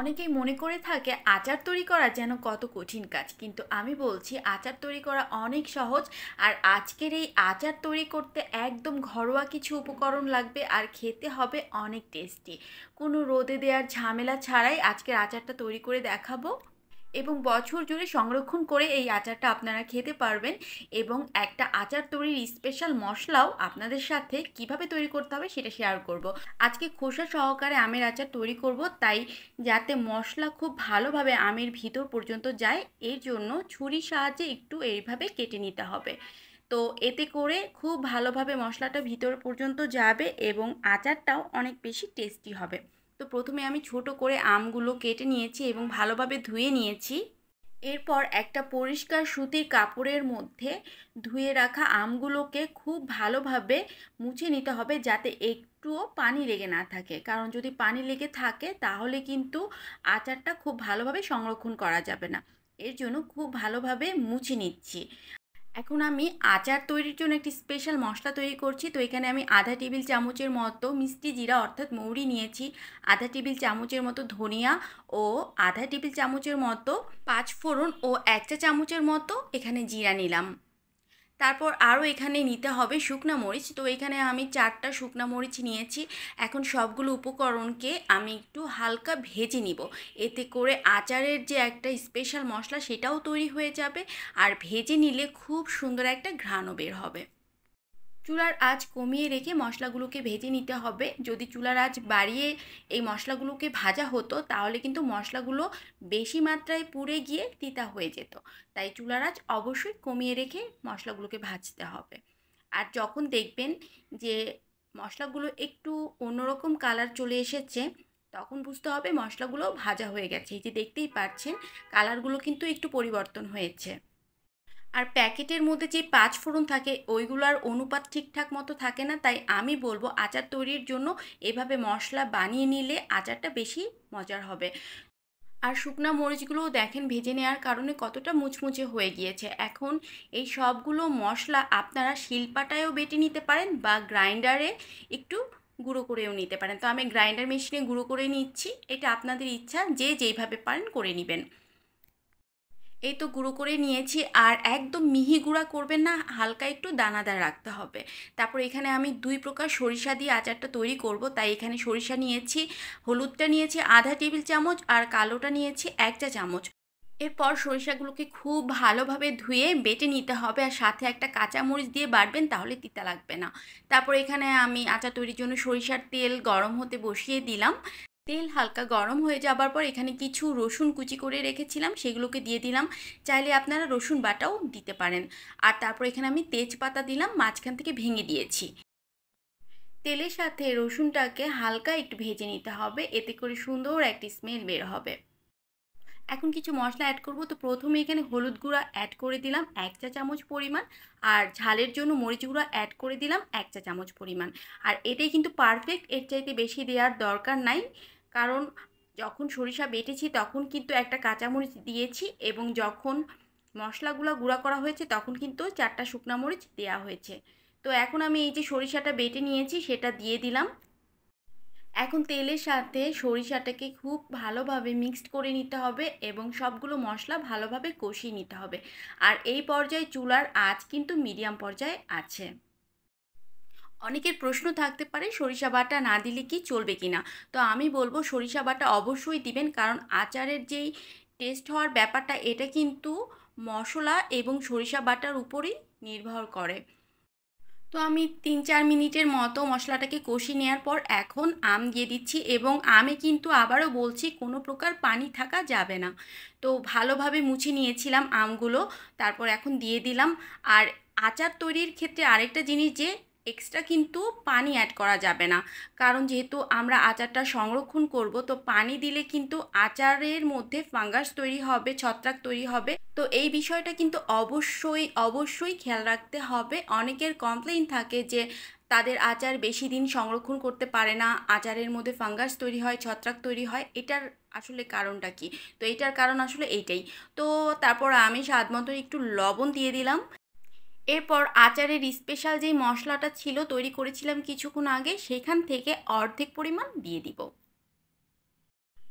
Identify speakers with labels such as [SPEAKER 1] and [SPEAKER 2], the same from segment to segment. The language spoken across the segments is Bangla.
[SPEAKER 1] অনেকেই মনে করে থাকে আচার তৈরি করা যেন কত কঠিন কাজ কিন্তু আমি বলছি আচার তৈরি করা অনেক সহজ আর আজকের এই আচার তৈরি করতে একদম ঘরোয়া কিছু উপকরণ লাগবে আর খেতে হবে অনেক টেস্টি কোনো রোদে দেওয়ার ঝামেলা ছাড়াই আজকের আচারটা তৈরি করে দেখাবো এবং বছর জুড়ে সংরক্ষণ করে এই আচারটা আপনারা খেতে পারবেন এবং একটা আচার তৈরির স্পেশাল মশলাও আপনাদের সাথে কিভাবে তৈরি করতে হবে সেটা শেয়ার করব। আজকে খোসা সহকারে আমের আচার তৈরি করব তাই যাতে মশলা খুব ভালোভাবে আমের ভিতর পর্যন্ত যায় এর জন্য ছুরির সাহায্যে একটু এইভাবে কেটে নিতে হবে তো এতে করে খুব ভালোভাবে মশলাটা ভিতর পর্যন্ত যাবে এবং আচারটাও অনেক বেশি টেস্টি হবে তো প্রথমে আমি ছোট করে আমগুলো কেটে নিয়েছি এবং ভালোভাবে ধুয়ে নিয়েছি এরপর একটা পরিষ্কার সুতির কাপড়ের মধ্যে ধুয়ে রাখা আমগুলোকে খুব ভালোভাবে মুছে নিতে হবে যাতে একটুও পানি লেগে না থাকে কারণ যদি পানি লেগে থাকে তাহলে কিন্তু আচারটা খুব ভালোভাবে সংরক্ষণ করা যাবে না এর জন্য খুব ভালোভাবে মুছে নিচ্ছি এখন আমি আচার তৈরির জন্য একটি স্পেশাল মশলা তৈরি করছি তো এখানে আমি আধা টেবিল চামচের মতো মিষ্টি জিরা অর্থাৎ মৌরি নিয়েছি আধা টেবিল চামচের মতো ধনিয়া ও আধা টেবিল চামচের মতো পাঁচ ফোড়ন ও এক চা চামচের মতো এখানে জিরা নিলাম তারপর আরও এখানে নিতে হবে শুকনো মরিচ তো এখানে আমি চারটা শুকনো মরিচ নিয়েছি এখন সবগুলো উপকরণকে আমি একটু হালকা ভেজে নিব এতে করে আচারের যে একটা স্পেশাল মশলা সেটাও তৈরি হয়ে যাবে আর ভেজে নিলে খুব সুন্দর একটা ঘ্রাণও বের হবে চুলার আঁচ কমিয়ে রেখে মশলাগুলোকে ভেজে নিতে হবে যদি চুলার আঁচ বাড়িয়ে এই মশলাগুলোকে ভাজা হতো তাহলে কিন্তু মশলাগুলো বেশি মাত্রায় পুড়ে গিয়ে তিতা হয়ে যেত তাই চুলার আঁচ অবশ্যই কমিয়ে রেখে মশলাগুলোকে ভাজতে হবে আর যখন দেখবেন যে মশলাগুলো একটু অন্যরকম কালার চলে এসেছে তখন বুঝতে হবে মশলাগুলো ভাজা হয়ে গেছে এই যে দেখতেই পাচ্ছেন কালারগুলো কিন্তু একটু পরিবর্তন হয়েছে আর প্যাকেটের মধ্যে যে পাঁচ ফোড়ন থাকে ওইগুলোর অনুপাত ঠিকঠাক মতো থাকে না তাই আমি বলবো আচার তৈরির জন্য এভাবে মশলা বানিয়ে নিলে আচারটা বেশি মজার হবে আর শুকনা মরিচগুলোও দেখেন ভেজে নেওয়ার কারণে কতটা মুচমুচে হয়ে গিয়েছে এখন এই সবগুলো মশলা আপনারা শিলপাটায়ও বেটে নিতে পারেন বা গ্রাইন্ডারে একটু গুঁড়ো করেও নিতে পারেন তো আমি গ্রাইন্ডার মেশিনে গুঁড়ো করে নিচ্ছি এটা আপনাদের ইচ্ছা যে যেইভাবে পারেন করে নেবেন এই তো গুঁড়ো করে নিয়েছি আর একদম মিহি গুঁড়া করবেন না হালকা একটু দানাদার রাখতে হবে তারপর এখানে আমি দুই প্রকার সরিষা দিয়ে আচারটা তৈরি করব তাই এখানে সরিষা নিয়েছি হলুদটা নিয়েছি আধা টেবিল চামচ আর কালোটা নিয়েছি এক চা চামচ এরপর সরিষাগুলোকে খুব ভালোভাবে ধুয়ে বেটে নিতে হবে আর সাথে একটা কাঁচামরিচ দিয়ে বাড়বেন তাহলে তিতা লাগবে না তারপর এখানে আমি আচার তৈরির জন্য সরিষার তেল গরম হতে বসিয়ে দিলাম তেল হালকা গরম হয়ে যাবার পর এখানে কিছু রসুন কুচি করে রেখেছিলাম সেগুলোকে দিয়ে দিলাম চাইলে আপনারা রসুন বাটাও দিতে পারেন আর তারপর এখানে আমি তেজপাতা দিলাম মাঝখান থেকে ভেঙে দিয়েছি তেলের সাথে রসুনটাকে হালকা একটু ভেজে নিতে হবে এতে করে সুন্দর একটি স্মেল বের হবে এখন কিছু মশলা অ্যাড করব তো প্রথমে এখানে হলুদ গুঁড়া অ্যাড করে দিলাম এক চা চামচ পরিমাণ আর ঝালের জন্য মরিচ গুঁড়া অ্যাড করে দিলাম এক চা চামচ পরিমাণ আর এটাই কিন্তু পারফেক্ট এর চাইতে বেশি দেওয়ার দরকার নাই কারণ যখন সরিষা বেটেছি তখন কিন্তু একটা কাঁচামরিচ দিয়েছি এবং যখন মশলাগুলো গুঁড়া করা হয়েছে তখন কিন্তু চারটা শুকনো মরিচ দেওয়া হয়েছে তো এখন আমি এই যে সরিষাটা বেটে নিয়েছি সেটা দিয়ে দিলাম এখন তেলের সাথে সরিষাটাকে খুব ভালোভাবে মিক্সড করে নিতে হবে এবং সবগুলো মশলা ভালোভাবে কষিয়ে নিতে হবে আর এই পর্যায়ে চুলার আঁচ কিন্তু মিডিয়াম পর্যায়ে আছে অনেকের প্রশ্ন থাকতে পারে সরিষা বাটা না দিলে কি চলবে কি না তো আমি বলবো সরিষা বাটা অবশ্যই দিবেন কারণ আচারের যেই টেস্ট হওয়ার ব্যাপারটা এটা কিন্তু মশলা এবং সরিষা বাটার উপরেই নির্ভর করে তো আমি তিন চার মিনিটের মতো মশলাটাকে কষি নেওয়ার পর এখন আম দিয়ে দিচ্ছি এবং আমে কিন্তু আবারও বলছি কোনো প্রকার পানি থাকা যাবে না তো ভালোভাবে মুছে নিয়েছিলাম আমগুলো তারপর এখন দিয়ে দিলাম আর আচার তৈরির ক্ষেত্রে আরেকটা জিনিস যে এক্সট্রা কিন্তু পানি অ্যাড করা যাবে না কারণ যেহেতু আমরা আচারটা সংরক্ষণ করব তো পানি দিলে কিন্তু আচারের মধ্যে ফাঙ্গাস তৈরি হবে ছত্রাক তৈরি হবে তো এই বিষয়টা কিন্তু অবশ্যই অবশ্যই খেয়াল রাখতে হবে অনেকের কমপ্লেন থাকে যে তাদের আচার বেশি দিন সংরক্ষণ করতে পারে না আচারের মধ্যে ফাঙ্গাস তৈরি হয় ছত্রাক তৈরি হয় এটার আসলে কারণটা কি তো এটার কারণ আসলে এইটাই তো তারপর আমি স্বাদ মতো একটু লবণ দিয়ে দিলাম এরপর আচারের স্পেশাল যেই মশলাটা ছিল তৈরি করেছিলাম কিছুক্ষণ আগে সেখান থেকে অর্ধেক পরিমাণ দিয়ে দিব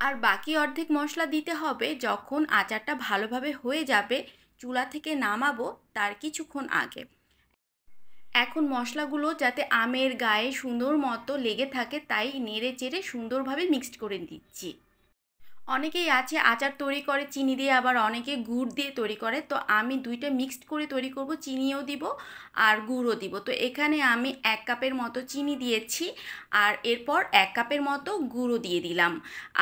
[SPEAKER 1] আর বাকি অর্ধেক মশলা দিতে হবে যখন আচারটা ভালোভাবে হয়ে যাবে চুলা থেকে নামাবো তার কিছুক্ষণ আগে এখন মশলাগুলো যাতে আমের গায়ে সুন্দর মতো লেগে থাকে তাই নেড়ে চেড়ে সুন্দরভাবে মিক্সড করে দিচ্ছি অনেকেই আছে আচার তৈরি করে চিনি দিয়ে আবার অনেকে গুড় দিয়ে তৈরি করে তো আমি দুইটা মিক্সড করে তৈরি করব চিনিও দিব আর গুড়ও দিব তো এখানে আমি এক কাপের মতো চিনি দিয়েছি আর এরপর এক কাপের মতো গুঁড়ো দিয়ে দিলাম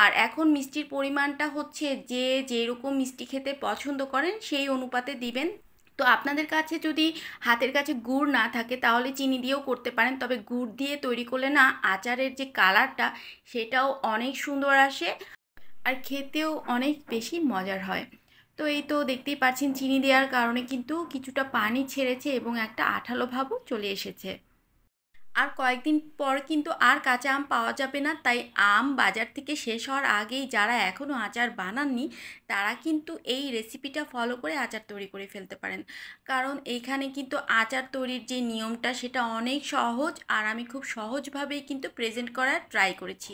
[SPEAKER 1] আর এখন মিষ্টির পরিমাণটা হচ্ছে যে যেরকম মিষ্টি খেতে পছন্দ করেন সেই অনুপাতে দিবেন তো আপনাদের কাছে যদি হাতের কাছে গুড় না থাকে তাহলে চিনি দিয়েও করতে পারেন তবে গুড় দিয়ে তৈরি করলে না আচারের যে কালারটা সেটাও অনেক সুন্দর আসে আর খেতেও অনেক বেশি মজার হয় তো এই তো দেখতেই পাচ্ছেন চিনি দেওয়ার কারণে কিন্তু কিছুটা পানি ছেড়েছে এবং একটা আঠালো ভাবও চলে এসেছে আর কয়েকদিন পর কিন্তু আর কাঁচা আম পাওয়া যাবে না তাই আম বাজার থেকে শেষ হওয়ার আগেই যারা এখনও আচার বানাননি তারা কিন্তু এই রেসিপিটা ফলো করে আচার তৈরি করে ফেলতে পারেন কারণ এইখানে কিন্তু আচার তৈরির যে নিয়মটা সেটা অনেক সহজ আর আমি খুব সহজভাবেই কিন্তু প্রেজেন্ট করার ট্রাই করেছি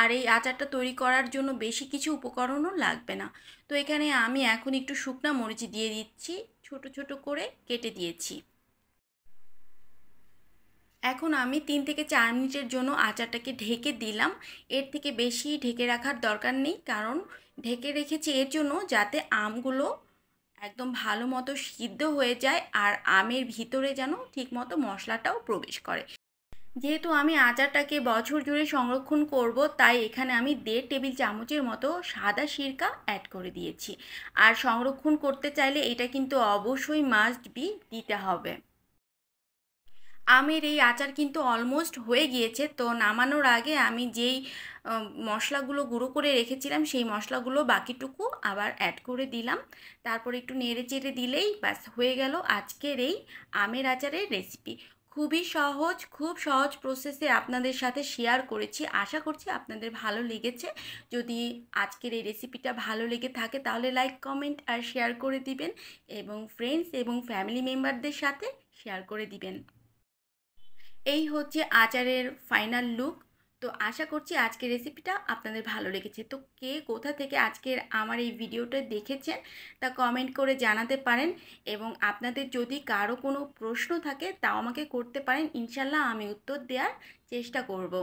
[SPEAKER 1] আর এই আচারটা তৈরি করার জন্য বেশি কিছু উপকরণও লাগবে না তো এখানে আমি এখন একটু শুকনা মরিচ দিয়ে দিচ্ছি ছোট ছোট করে কেটে দিয়েছি এখন আমি তিন থেকে চার মিনিটের জন্য আচারটাকে ঢেকে দিলাম এর থেকে বেশি ঢেকে রাখার দরকার নেই কারণ ঢেকে রেখেছি এর জন্য যাতে আমগুলো একদম ভালো মতো সিদ্ধ হয়ে যায় আর আমের ভিতরে যেন ঠিকমতো মশলাটাও প্রবেশ করে যেহেতু আমি আচারটাকে বছর জুড়ে সংরক্ষণ করব তাই এখানে আমি দেড় টেবিল চামচের মতো সাদা সিরকা অ্যাড করে দিয়েছি আর সংরক্ষণ করতে চাইলে এটা কিন্তু অবশ্যই মাস্ট বি দিতে হবে আমের এই আচার কিন্তু অলমোস্ট হয়ে গিয়েছে তো নামানোর আগে আমি যেই মশলাগুলো গুঁড়ো করে রেখেছিলাম সেই মশলাগুলো বাকিটুকু আবার অ্যাড করে দিলাম তারপর একটু নেড়ে চেড়ে দিলেই ব্যাস হয়ে গেল আজকের এই আমের আচারের রেসিপি খুবই সহজ খুব সহজ প্রসেসে আপনাদের সাথে শেয়ার করেছি আশা করছি আপনাদের ভালো লেগেছে যদি আজকের এই রেসিপিটা ভালো লেগে থাকে তাহলে লাইক কমেন্ট আর শেয়ার করে দিবেন এবং ফ্রেন্ডস এবং ফ্যামিলি মেম্বারদের সাথে শেয়ার করে দিবেন এই হচ্ছে আচারের ফাইনাল লুক তো আশা করছি আজকের রেসিপিটা আপনাদের ভালো লেগেছে তো কে কোথা থেকে আজকের আমার এই ভিডিওটা দেখেছেন তা কমেন্ট করে জানাতে পারেন এবং আপনাদের যদি কারো কোনো প্রশ্ন থাকে তাও আমাকে করতে পারেন ইনশাল্লাহ আমি উত্তর দেওয়ার চেষ্টা করব।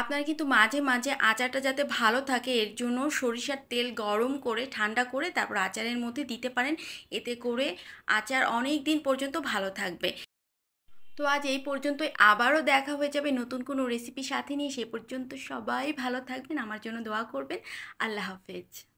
[SPEAKER 1] আপনারা কিন্তু মাঝে মাঝে আচারটা যাতে ভালো থাকে এর জন্য সরিষার তেল গরম করে ঠান্ডা করে তারপর আচারের মধ্যে দিতে পারেন এতে করে আচার অনেক দিন পর্যন্ত ভালো থাকবে তো আজ এই পর্যন্তই আবারও দেখা হয়ে যাবে নতুন কোনো রেসিপি সাথে নিয়ে সে পর্যন্ত সবাই ভালো থাকবেন আমার জন্য দোয়া করবেন আল্লাহ হাফেজ